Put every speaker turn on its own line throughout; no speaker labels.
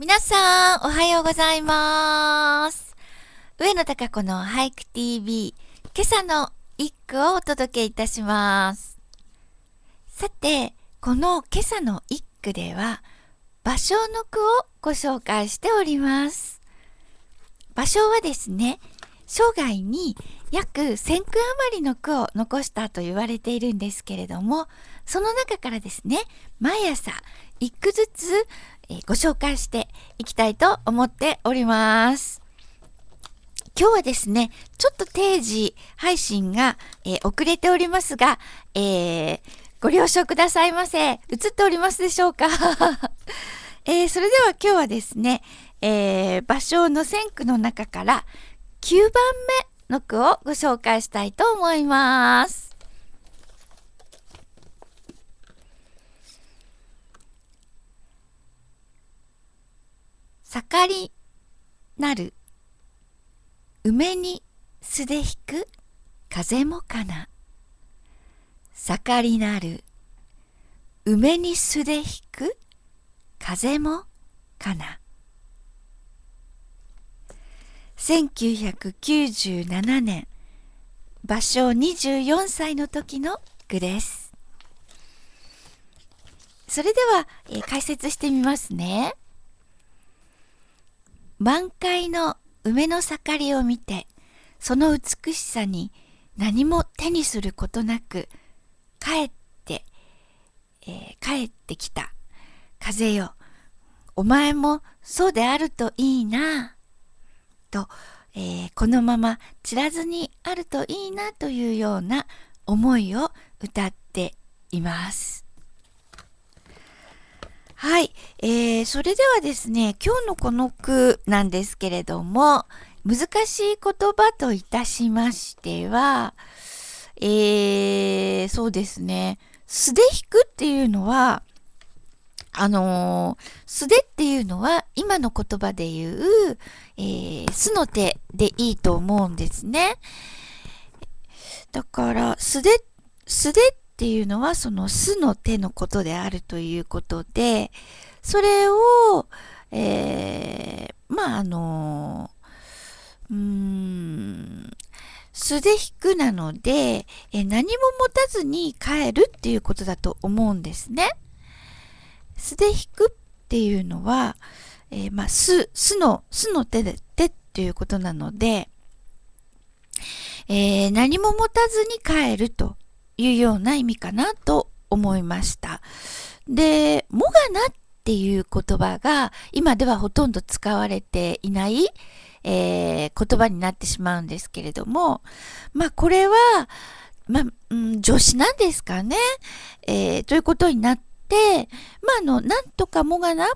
皆さん、おはようございます。上野隆子の俳句 TV、今朝の一句をお届けいたします。さて、この今朝の一句では、芭蕉の句をご紹介しております。芭蕉はですね、生涯に約1000句余りの句を残したと言われているんですけれどもその中からですね毎朝1句ずつえご紹介していきたいと思っております。今日はですね、ちょっと定時配信が、えー、遅れておりますが、えー、ご了承くださいませ。映っておりますでしょうか、えー、それでは今日はですね、えー、芭蕉の選句の中から9番目の句をご紹介したいと思います。盛りなる梅に素で引く風もかな盛りなる梅に素で引く風もかな1997年芭蕉24歳の時の句ですそれでは、えー、解説してみますね。満開の梅の盛りを見て、その美しさに何も手にすることなく、帰って、えー、帰ってきた。風よ、お前もそうであるといいな。と、えー、このまま散らずにあるといいなというような思いを歌っています。はい、えー、それではですね、今日のこの句なんですけれども、難しい言葉といたしましては、えー、そうですね、素で引くっていうのは、あのー、素手っていうのは今の言葉で言う、えー、素の手でいいと思うんですね。だから素手、素手っっていうのはその巣の手のことであるということでそれを、えー、まああのうーん素で引くなのでえ何も持たずに帰るっていうことだと思うんですね。素で引くっていうのは、えー、まあ、素、素の、素の手で、手っていうことなので、えー、何も持たずに帰るというような意味かなと思いました。で、もがなっていう言葉が今ではほとんど使われていない、えー、言葉になってしまうんですけれども、まあこれは、まあ、うん、助詞なんですかね、えー、ということになって、まああの、なんとかもがなっ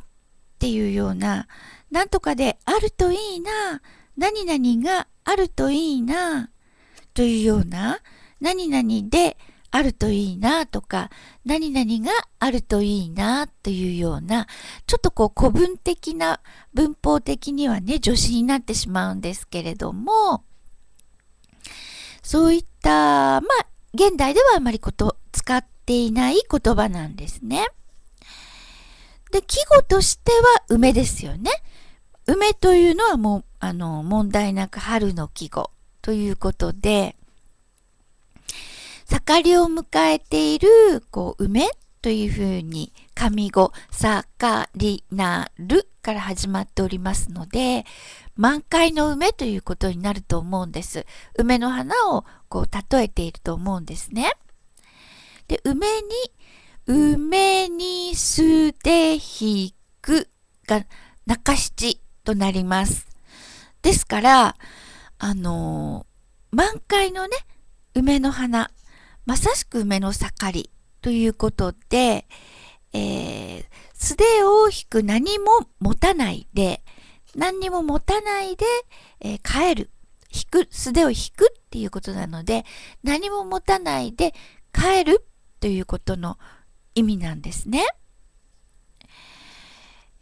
ていうような、なんとかであるといいな、何々があるといいな、というような、何々であるといいなとか、何々があるといいなというような、ちょっとこう古文的な、文法的にはね、助詞になってしまうんですけれども、そういった、まあ、現代ではあまりこと、使っていない言葉なんですね。で、季語としては梅ですよね。梅というのはもう、あの、問題なく春の季語ということで、盛りを迎えているこう梅というふうに上語「さかりなる」から始まっておりますので満開の梅ということになると思うんです。梅の花をこう例えていると思うんですね。で梅に「梅にすでひく」が中七となります。ですからあのー、満開のね梅の花まさしく目の盛りということで、えー、素手を引く何も持たないで、何にも持たないで、えー、帰る。引く、素手を引くっていうことなので、何も持たないで帰るということの意味なんですね。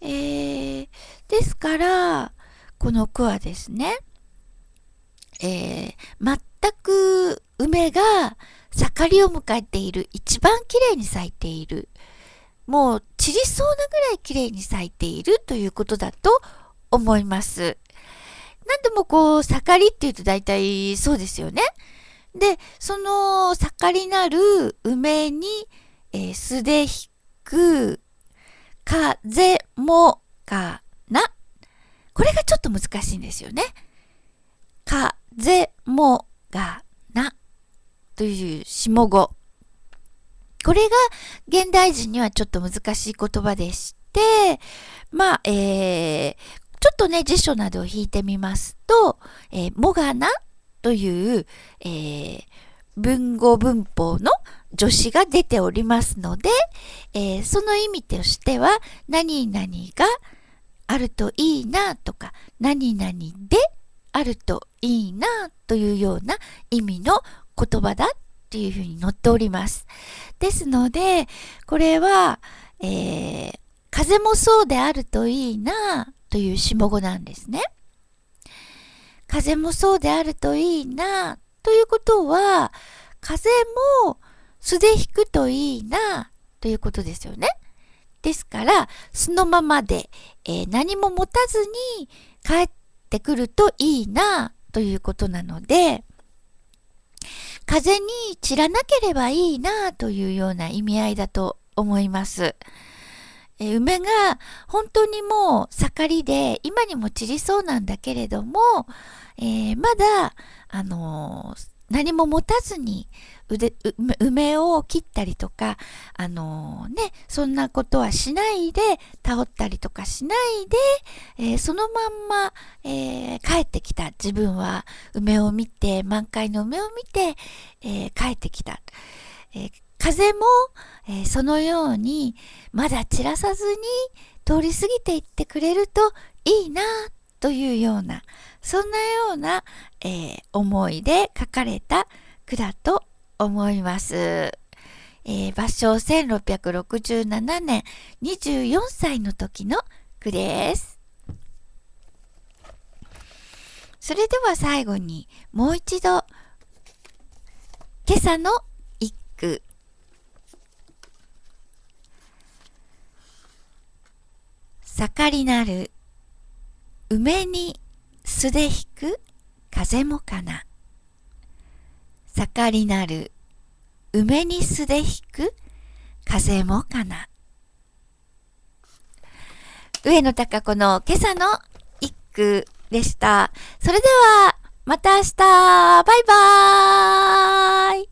えー、ですから、この句はですね、えー、全く梅が盛りを迎えている。一番綺麗に咲いている。もう散りそうなぐらい綺麗に咲いているということだと思います。なんでもこう、盛りって言うと大体そうですよね。で、その盛りなる梅に、えー、素で引く風もかな。これがちょっと難しいんですよね。風もがという下語。これが現代人にはちょっと難しい言葉でして、まあ、えー、ちょっとね、辞書などを引いてみますと、えー、もがなという、えー、文語文法の助詞が出ておりますので、えー、その意味としては、何々があるといいなとか、何々であるといいなというような意味の言葉だっていうふうに載っております。ですので、これは、えー、風もそうであるといいなという下語なんですね。風もそうであるといいなということは、風も素で引くといいなということですよね。ですから、そのままで、えー、何も持たずに帰ってくるといいなということなので、風に散らなければいいなというような意味合いだと思います。え梅が本当にもう盛りで今にも散りそうなんだけれども、えー、まだ、あのー、何も持たずに腕梅を切ったりとか、あのー、ね、そんなことはしないで、倒ったりとかしないで、えー、そのまんま、えー、帰ってきた。自分は梅を見て、満開の梅を見て、え帰ってきた。え風も、えそのように、まだ散らさずに通り過ぎていってくれるといいな、というような、そんなような、え思いで書かれた句だと思います。えー、芭蕉1667年24歳の時の句です。それでは最後にもう一度今朝の一句盛りなる梅に素で引く風もかな盛りなる梅に素で引く風もかな。上野隆子の今朝の一句でした。それでは、また明日バイバーイ